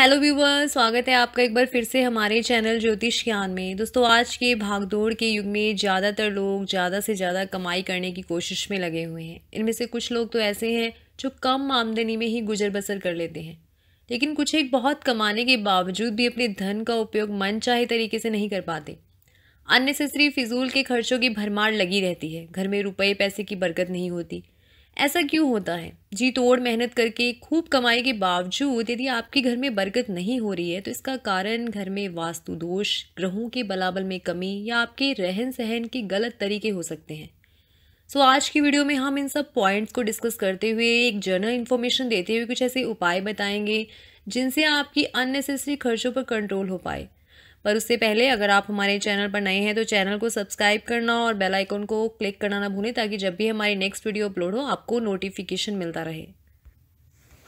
Hello viewer स्वागत है आपका एक बार फिर से हमारे चैनल ज्योतिष ज्ञान में दोस्तों आज के भागदौड़ के युग में ज़्यादातर लोग ज़्यादा से ज़्यादा कमाई करने की कोशिश में लगे हुए हैं इनमें से कुछ लोग तो ऐसे हैं जो कम आमदनी में ही गुजर बसर कर लेते हैं लेकिन कुछ एक बहुत कमाने के बावजूद भी अपने धन का उपयोग मन चाहे तरीके से नहीं कर पाते अननेसेसरी फिजूल के खर्चों की भरमार लगी रहती है घर में रुपये पैसे की बरकत नहीं होती ऐसा क्यों होता है जी तोड़ मेहनत करके खूब कमाई के बावजूद यदि आपके घर में बरकत नहीं हो रही है तो इसका कारण घर में वास्तु दोष ग्रहों के बलाबल में कमी या आपके रहन सहन के गलत तरीके हो सकते हैं सो so, आज की वीडियो में हम इन सब पॉइंट्स को डिस्कस करते हुए एक जनरल इन्फॉर्मेशन देते हुए कुछ ऐसे उपाय बताएंगे जिनसे आपकी अननेसेसरी खर्चों पर कंट्रोल हो पाए पर उससे पहले अगर आप हमारे चैनल पर नए हैं तो चैनल को सब्सक्राइब करना और बेल आइकन को क्लिक करना ना भूलें ताकि जब भी हमारी नेक्स्ट वीडियो अपलोड हो आपको नोटिफिकेशन मिलता रहे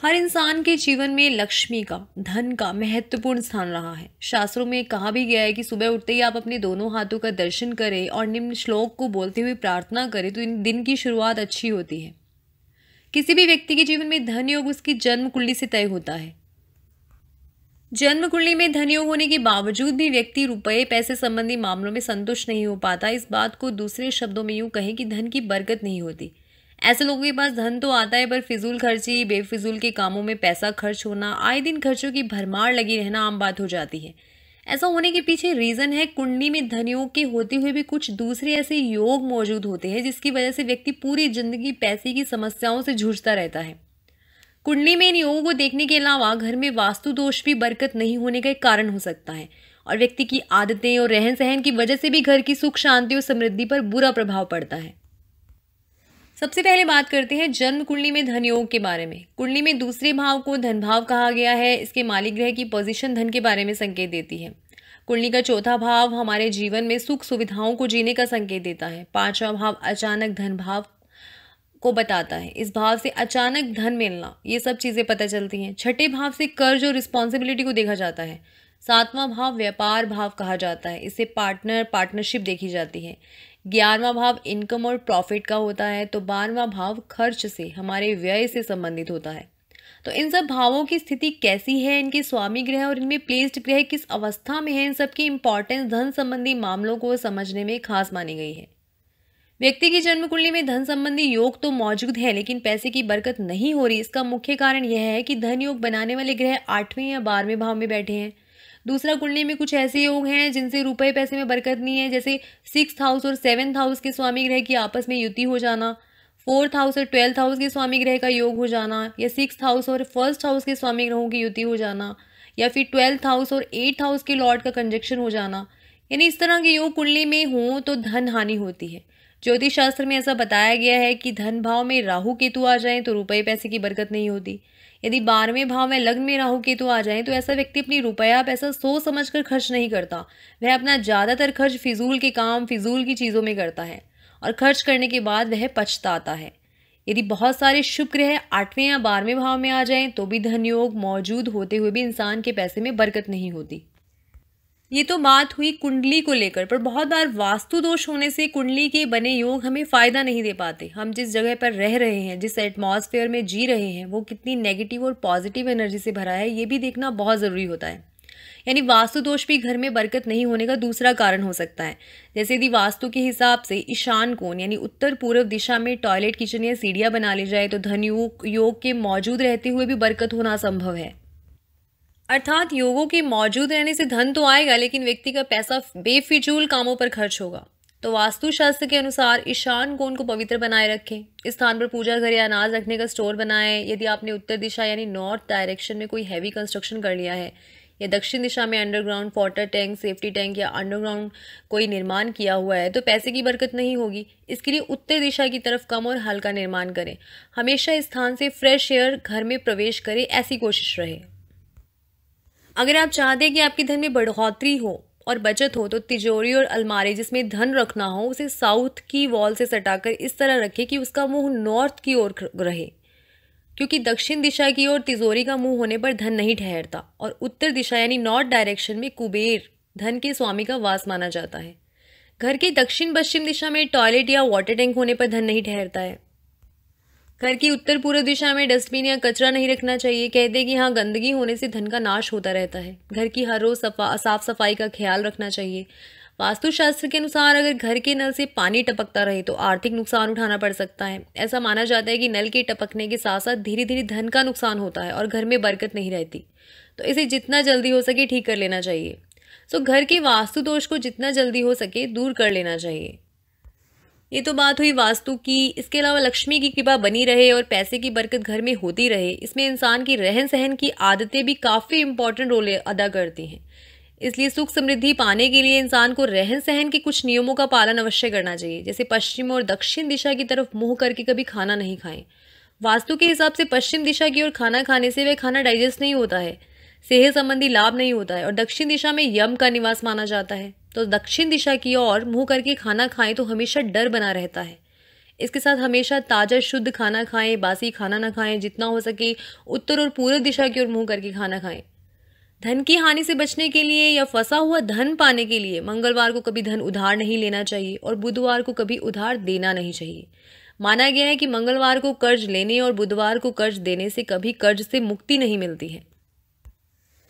हर इंसान के जीवन में लक्ष्मी का धन का महत्वपूर्ण स्थान रहा है शास्त्रों में कहा भी गया है कि सुबह उठते ही आप अपने दोनों हाथों का दर्शन करें और निम्न श्लोक को बोलते हुए प्रार्थना करें तो इन दिन की शुरुआत अच्छी होती है किसी भी व्यक्ति के जीवन में धन योग उसकी जन्म कुंडली से तय होता है जन्म कुंडली में धनयोग होने के बावजूद भी व्यक्ति रुपए पैसे संबंधी मामलों में संतुष्ट नहीं हो पाता इस बात को दूसरे शब्दों में यूं कहें कि धन की बरकत नहीं होती ऐसे लोगों के पास धन तो आता है पर फिजूल खर्ची बेफिजूल के कामों में पैसा खर्च होना आए दिन खर्चों की भरमार लगी रहना आम बात हो जाती है ऐसा होने के पीछे रीज़न है कुंडली में धनयोग के होते हुए भी कुछ दूसरे ऐसे योग मौजूद होते हैं जिसकी वजह से व्यक्ति पूरी जिंदगी पैसे की समस्याओं से जूझता रहता है कुंडली में इन योगों को देखने के अलावा घर में वास्तु दोष भी बरकत नहीं होने का एक कारण हो सकता है और व्यक्ति की आदतें और रहन सहन की वजह से भी घर की सुख शांति और समृद्धि पर बुरा प्रभाव पड़ता है सबसे पहले बात करते हैं जन्म कुंडली में धन योग के बारे में कुंडली में दूसरे भाव को धन भाव कहा गया है इसके मालिक ग्रह की पोजिशन धन के बारे में संकेत देती है कुंडली का चौथा भाव हमारे जीवन में सुख सुविधाओं को जीने का संकेत देता है पांचवा भाव अचानक धन भाव को बताता है इस भाव से अचानक धन मिलना ये सब चीज़ें पता चलती हैं छठे भाव से कर्ज और रिस्पॉन्सिबिलिटी को देखा जाता है सातवां भाव व्यापार भाव कहा जाता है इसे पार्टनर पार्टनरशिप देखी जाती है ग्यारहवा भाव इनकम और प्रॉफिट का होता है तो बारहवा भाव खर्च से हमारे व्यय से संबंधित होता है तो इन सब भावों की स्थिति कैसी है इनके स्वामी ग्रह और इनमें प्लेस्ड ग्रह किस अवस्था में है इन सब की इम्पॉर्टेंस धन संबंधी मामलों को समझने में खास मानी गई है व्यक्ति की जन्म कुंडली में धन संबंधी योग तो मौजूद है लेकिन पैसे की बरकत नहीं हो रही इसका मुख्य कारण यह है कि धन योग बनाने वाले ग्रह आठवें या बारहवें भाव में बैठे हैं दूसरा कुंडली में कुछ ऐसे योग हैं जिनसे रुपए पैसे में बरकत नहीं है जैसे सिक्स हाउस और सेवन्थ हाउस के स्वामी ग्रह की आपस में युति हो जाना फोर्थ हाउस और ट्वेल्थ हाउस के स्वामी ग्रह का योग हो जाना या सिक्स हाउस और फर्स्ट हाउस के स्वामी ग्रहों की युति हो जाना या फिर ट्वेल्थ हाउस और एट्थ हाउस के लॉर्ड का कंजक्शन हो जाना यानी इस तरह के योग कुंडली में हों तो धन हानि होती है ज्योतिष शास्त्र में ऐसा बताया गया है कि धन भाव में राहु केतु आ जाए तो रुपये पैसे की बरकत नहीं होती यदि बारहवें भाव में लग्न में राहु केतु आ जाए तो ऐसा व्यक्ति अपनी रुपया पैसा सोच समझ कर खर्च नहीं करता वह अपना ज़्यादातर खर्च फिजूल के काम फिजूल की चीज़ों में करता है और खर्च करने के बाद वह पछताता है यदि बहुत सारे शुभ ग्रह आठवें या बारहवें भाव में आ जाएं तो भी धन योग मौजूद होते हुए भी इंसान के पैसे में बरकत नहीं होती ये तो बात हुई कुंडली को लेकर पर बहुत बार वास्तु दोष होने से कुंडली के बने योग हमें फ़ायदा नहीं दे पाते हम जिस जगह पर रह रहे हैं जिस एटमॉस्फेयर में जी रहे हैं वो कितनी नेगेटिव और पॉजिटिव एनर्जी से भरा है ये भी देखना बहुत ज़रूरी होता है यानी वास्तु दोष भी घर में बरकत नहीं होने का दूसरा कारण हो सकता है जैसे यदि वास्तु के हिसाब से ईशान कोण यानी उत्तर पूर्व दिशा में टॉयलेट किचन या सीढ़ियाँ बना ली जाए तो धन योग योग के मौजूद रहते हुए भी बरकत होना संभव है अर्थात योगों के मौजूद रहने से धन तो आएगा लेकिन व्यक्ति का पैसा बेफिजूल कामों पर खर्च होगा तो वास्तुशास्त्र के अनुसार ईशान कोण को पवित्र बनाए रखें इस स्थान पर पूजा घर या अनाज रखने का स्टोर बनाएं यदि आपने उत्तर दिशा यानी नॉर्थ डायरेक्शन में कोई हैवी कंस्ट्रक्शन कर लिया है या दक्षिण दिशा में underground water tank safety tank या अंडरग्राउंड कोई निर्माण किया हुआ है तो पैसे की बरकत नहीं होगी इसके लिए उत्तर दिशा की तरफ कम और हल्का निर्माण करें हमेशा इस स्थान से फ्रेश एयर घर में प्रवेश करें ऐसी कोशिश रहे अगर आप चाहते हैं कि आपके धन में बढ़ोतरी हो और बचत हो तो तिजोरी और अलमारी जिसमें धन रखना हो उसे साउथ की वॉल से सटाकर इस तरह रखें कि उसका मुंह नॉर्थ की ओर रहे क्योंकि दक्षिण दिशा की ओर तिजोरी का मुंह होने पर धन नहीं ठहरता और उत्तर दिशा यानी नॉर्थ डायरेक्शन में कुबेर धन के स्वामी का वास माना जाता है घर के दक्षिण पश्चिम दिशा में टॉयलेट या वाटर टैंक होने पर धन नहीं ठहरता है घर की उत्तर पूर्व दिशा में डस्टबिन या कचरा नहीं रखना चाहिए कहते हैं कि यहाँ गंदगी होने से धन का नाश होता रहता है घर की हर रोज सफा साफ सफाई का ख्याल रखना चाहिए वास्तुशास्त्र के अनुसार अगर घर के नल से पानी टपकता रहे तो आर्थिक नुकसान उठाना पड़ सकता है ऐसा माना जाता है कि नल के टपकने के साथ साथ धीरे धीरे धन का नुकसान होता है और घर में बरकत नहीं रहती तो इसे जितना जल्दी हो सके ठीक कर लेना चाहिए सो घर के वास्तु दोष को जितना जल्दी हो सके दूर कर लेना चाहिए ये तो बात हुई वास्तु की इसके अलावा लक्ष्मी की कृपा बनी रहे और पैसे की बरकत घर में होती रहे इसमें इंसान की रहन सहन की आदतें भी काफ़ी इंपॉर्टेंट रोल अदा करती हैं इसलिए सुख समृद्धि पाने के लिए इंसान को रहन सहन के कुछ नियमों का पालन अवश्य करना चाहिए जैसे पश्चिम और दक्षिण दिशा की तरफ मुंह करके कभी खाना नहीं खाएं वास्तु के हिसाब से पश्चिम दिशा की ओर खाना खाने से वह खाना डाइजेस्ट नहीं होता है सेहत संबंधी लाभ नहीं होता है और दक्षिण दिशा में यम का निवास माना जाता है तो दक्षिण दिशा की ओर मुंह करके खाना खाएं तो हमेशा डर बना रहता है इसके साथ हमेशा ताज़ा शुद्ध खाना खाएं बासी खाना ना खाएं जितना हो सके उत्तर और पूर्व दिशा की ओर मुंह करके खाना खाएं धन की हानि से बचने के लिए या फंसा हुआ धन पाने के लिए मंगलवार को कभी धन उधार नहीं लेना चाहिए और बुधवार को कभी उधार देना नहीं चाहिए माना गया है कि मंगलवार को कर्ज लेने और बुधवार को कर्ज देने से कभी कर्ज से मुक्ति नहीं मिलती है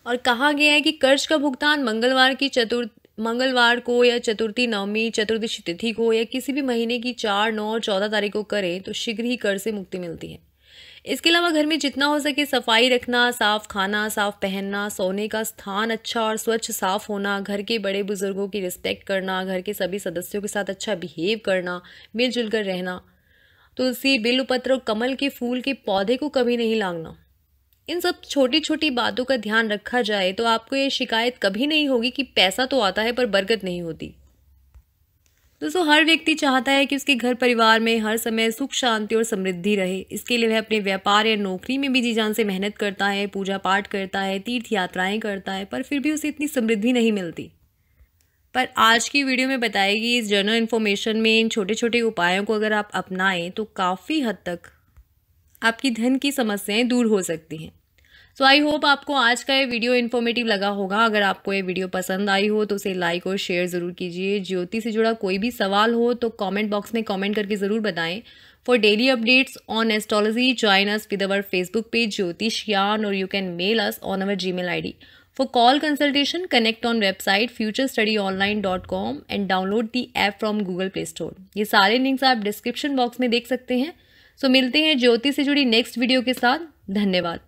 और कहा गया है कि कर्ज का भुगतान मंगलवार की चतुर्थ मंगलवार को या चतुर्थी नवमी चतुर्दशी तिथि को या किसी भी महीने की चार नौ और चौदह तारीख को करें तो शीघ्र ही कर से मुक्ति मिलती है इसके अलावा घर में जितना हो सके सफाई रखना साफ खाना साफ पहनना सोने का स्थान अच्छा और स्वच्छ साफ होना घर के बड़े बुजुर्गों की रिस्पेक्ट करना घर के सभी सदस्यों के साथ अच्छा बिहेव करना मिलजुल कर रहना तुलसी बिलुपत्र और कमल के फूल के पौधे को कभी नहीं लांगना इन सब छोटी छोटी बातों का ध्यान रखा जाए तो आपको ये शिकायत कभी नहीं होगी कि पैसा तो आता है पर बरकत नहीं होती दोस्तों हर व्यक्ति चाहता है कि उसके घर परिवार में हर समय सुख शांति और समृद्धि रहे इसके लिए वह अपने व्यापार या नौकरी में भी जी जान से मेहनत करता है पूजा पाठ करता है तीर्थ यात्राएं करता है पर फिर भी उसे इतनी समृद्धि नहीं मिलती पर आज की वीडियो में बताएगी इस जनरल इन्फॉर्मेशन में इन छोटे छोटे उपायों को अगर आप अपनाएं तो काफ़ी हद तक आपकी धन की समस्याएं दूर हो सकती हैं सो आई होप आपको आज का ये वीडियो इन्फॉर्मेटिव लगा होगा अगर आपको ये वीडियो पसंद आई हो तो उसे लाइक और शेयर ज़रूर कीजिए ज्योति से जुड़ा कोई भी सवाल हो तो कॉमेंट बॉक्स में कॉमेंट करके ज़रूर बताएं for daily updates on astrology join us with our Facebook page Jyotish Yaan और you can mail us on our G mail I D For call consultation, connect on website com and download the app from Google Play Store. ये सारे links आप description box में देख सकते हैं सो so, मिलते हैं ज्योति से जुड़ी नेक्स्ट वीडियो के साथ धन्यवाद